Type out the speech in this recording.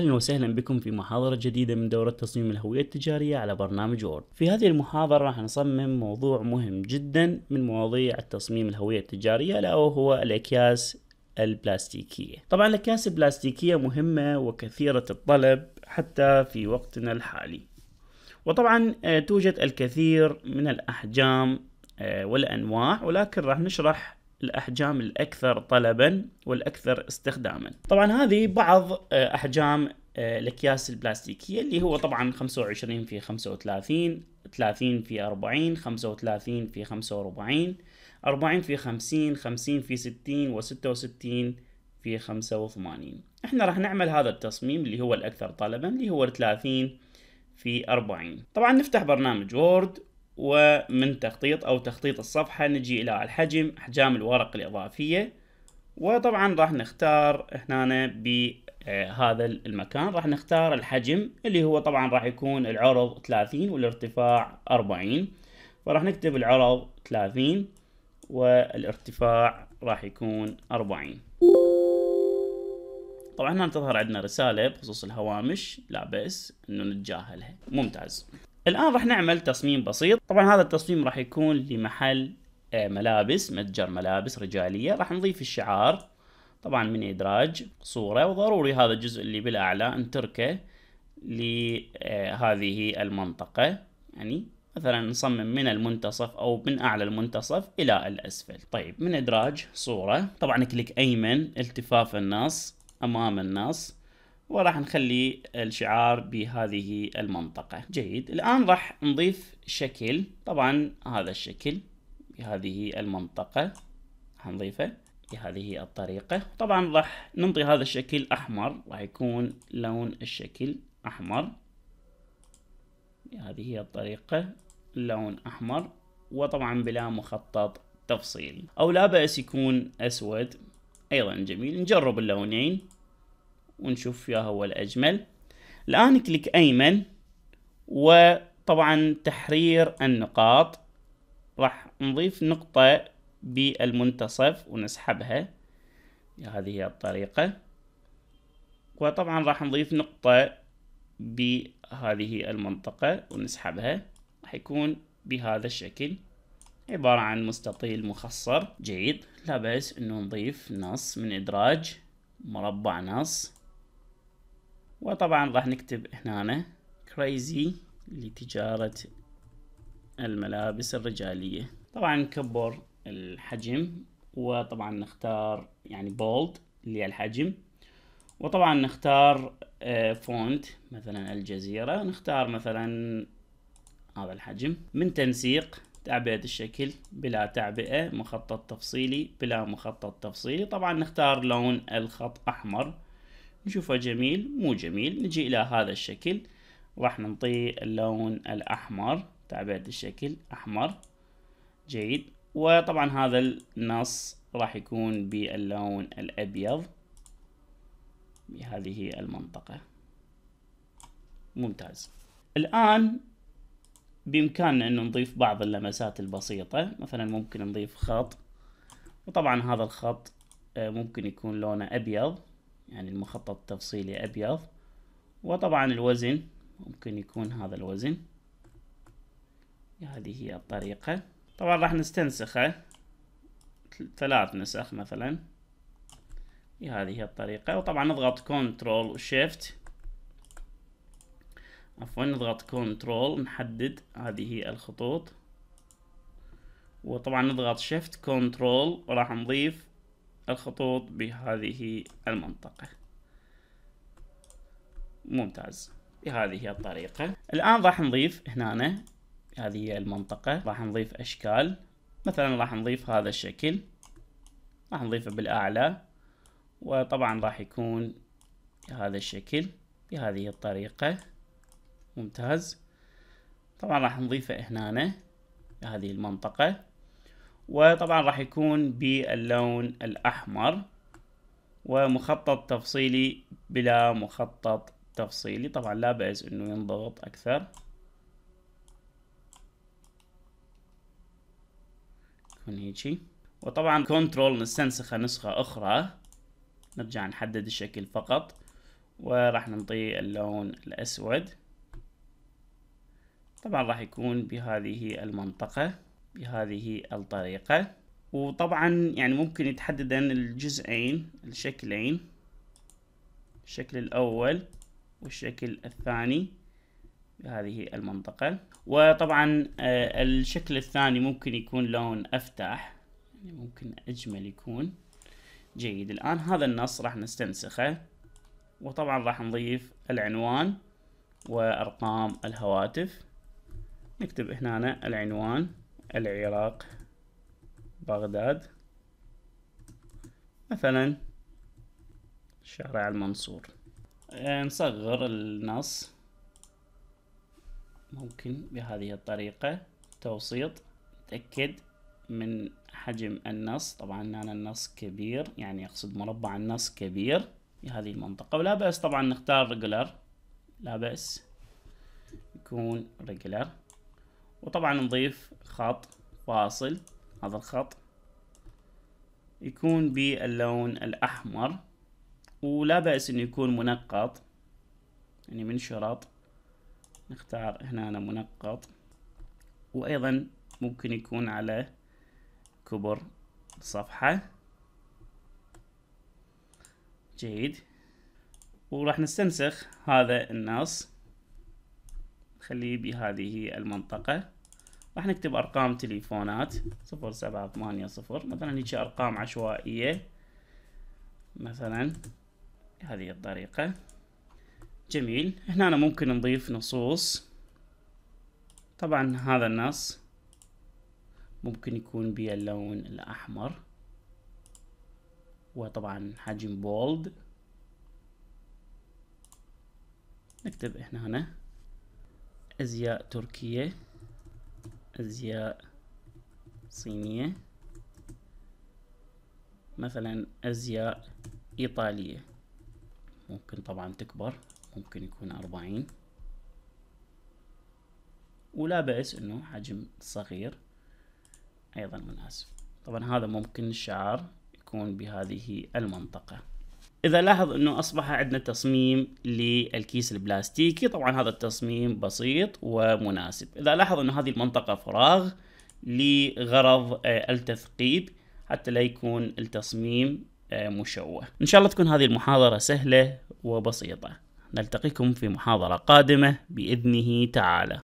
أهلا وسهلا بكم في محاضرة جديدة من دورة تصميم الهوية التجارية على برنامج وورد في هذه المحاضرة راح نصمم موضوع مهم جدا من مواضيع التصميم الهوية التجارية ألا وهو الأكياس البلاستيكية طبعا الأكياس البلاستيكية مهمة وكثيرة الطلب حتى في وقتنا الحالي وطبعا آه، توجد الكثير من الأحجام آه، والأنواع ولكن راح نشرح الأحجام الأكثر طلبا والأكثر استخداما طبعا هذه بعض آه، أحجام آه، الأكياس البلاستيكية اللي هو طبعا 25 في 35 30 في 40 35 في 45 40 في 50 50 في 60 و66 في 85 احنا راح نعمل هذا التصميم اللي هو الأكثر طلبا اللي هو 30 في 40 طبعا نفتح برنامج وورد ومن تخطيط أو تخطيط الصفحة نجي إلى الحجم أحجام الورق الإضافية وطبعا راح نختار هنا بهذا آه، المكان راح نختار الحجم اللي هو طبعا راح يكون العرض 30 والارتفاع 40 فراح نكتب العرض 30 والارتفاع راح يكون 40 طبعا هنا تظهر عندنا رسالة بخصوص الهوامش لا بأس انه نتجاهلها ممتاز الآن راح نعمل تصميم بسيط طبعا هذا التصميم راح يكون لمحل آه، ملابس متجر ملابس رجالية راح نضيف الشعار طبعا من إدراج صورة وضروري هذا الجزء اللي بالأعلى نتركه لهذه آه، المنطقة يعني مثلا نصمم من المنتصف او من اعلى المنتصف الى الاسفل طيب من ادراج صورة طبعا كليك ايمن التفاف النص امام النص وراح نخلي الشعار بهذه المنطقة جيد الآن راح نضيف شكل طبعا هذا الشكل بهذه المنطقة هنضيفه بهذه الطريقة طبعا راح ننطي هذا الشكل أحمر راح يكون لون الشكل أحمر بهذه الطريقة لون أحمر وطبعا بلا مخطط تفصيلي أو لا بأس يكون أسود أيضا جميل نجرب اللونين ونشوف يا هو الأجمل الآن كليك أيمن وطبعا تحرير النقاط راح نضيف نقطة بالمنتصف ونسحبها هذه هي الطريقة وطبعا راح نضيف نقطة بهذه المنطقة ونسحبها راح يكون بهذا الشكل عبارة عن مستطيل مخصر جيد لا بأس انه نضيف نص من ادراج مربع نص وطبعا راح نكتب هنا كريزي لتجارة الملابس الرجالية طبعا نكبر الحجم وطبعا نختار يعني بولد اللي الحجم وطبعا نختار فونت آه، مثلا الجزيرة نختار مثلا هذا الحجم من تنسيق تعبئة الشكل بلا تعبئة مخطط تفصيلي بلا مخطط تفصيلي طبعا نختار لون الخط أحمر نشوفه جميل مو جميل نجي إلى هذا الشكل راح نعطيه اللون الأحمر تعبئة الشكل أحمر جيد وطبعا هذا النص راح يكون باللون الأبيض بهذه المنطقة ممتاز الآن بإمكاننا أن نضيف بعض اللمسات البسيطة مثلا ممكن نضيف خط وطبعا هذا الخط آه، ممكن يكون لونه أبيض يعني المخطط التفصيلي أبيض وطبعا الوزن ممكن يكون هذا الوزن هذه هي الطريقة طبعا راح نستنسخه ثلاث نسخ مثلا بهذه هي الطريقة وطبعا نضغط كنترول وشيفت عفوا نضغط كنترول نحدد هذه الخطوط وطبعا نضغط شيفت كنترول وراح نضيف الخطوط بهذه المنطقة ممتاز بهذه الطريقة الآن راح نضيف هنا هذه المنطقة راح نضيف أشكال مثلا راح نضيف هذا الشكل راح نضيفه بالأعلى وطبعا راح يكون بهذا الشكل بهذه الطريقة ممتاز طبعا راح نضيفه هنا بهذه المنطقة وطبعا راح يكون باللون الأحمر ومخطط تفصيلي بلا مخطط تفصيلي طبعا لا بأس انه ينضغط اكثر يكون هيجي وطبعا كنترول نستنسخه نسخة اخرى نرجع نحدد الشكل فقط وراح نعطيه اللون الاسود طبعا راح يكون بهذه المنطقة بهذه الطريقة وطبعا يعني ممكن يتحددن الجزئين الشكلين الشكل الأول والشكل الثاني بهذه المنطقة وطبعا آه، الشكل الثاني ممكن يكون لون أفتح يعني ممكن أجمل يكون جيد الآن هذا النص راح نستنسخه وطبعا راح نضيف العنوان وأرقام الهواتف نكتب هنا العنوان العراق بغداد مثلا شارع المنصور يعني نصغر النص ممكن بهذه الطريقة توسيط نتأكد من حجم النص طبعا أنا النص كبير يعني أقصد مربع النص كبير بهذه المنطقة ولا بأس طبعا نختار ريجولر لا بأس يكون ريجولر وطبعا نضيف خط فاصل هذا الخط يكون باللون الأحمر ولا بأس إنه يكون منقط يعني من شرط نختار هنا منقط وأيضا ممكن يكون على كبر الصفحة جيد وراح نستنسخ هذا النص خليه بهذه المنطقة راح نكتب أرقام تليفونات صفر سبعة ثمانية صفر مثلا هيجي أرقام عشوائية مثلا بهذه الطريقة جميل هنا أنا ممكن نضيف نصوص طبعا هذا النص ممكن يكون باللون الأحمر وطبعا حجم بولد نكتب هنا أزياء تركية أزياء صينية مثلا أزياء إيطالية ممكن طبعا تكبر ممكن يكون أربعين ولا بأس إنه حجم صغير أيضا مناسب طبعا هذا ممكن الشعار يكون بهذه المنطقة اذا لاحظ انه اصبح عندنا تصميم للكيس البلاستيكي طبعا هذا التصميم بسيط ومناسب اذا لاحظ انه هذه المنطقة فراغ لغرض آه، التثقيب حتى لا يكون التصميم آه، مشوه ان شاء الله تكون هذه المحاضرة سهلة وبسيطة نلتقيكم في محاضرة قادمة بإذنه تعالى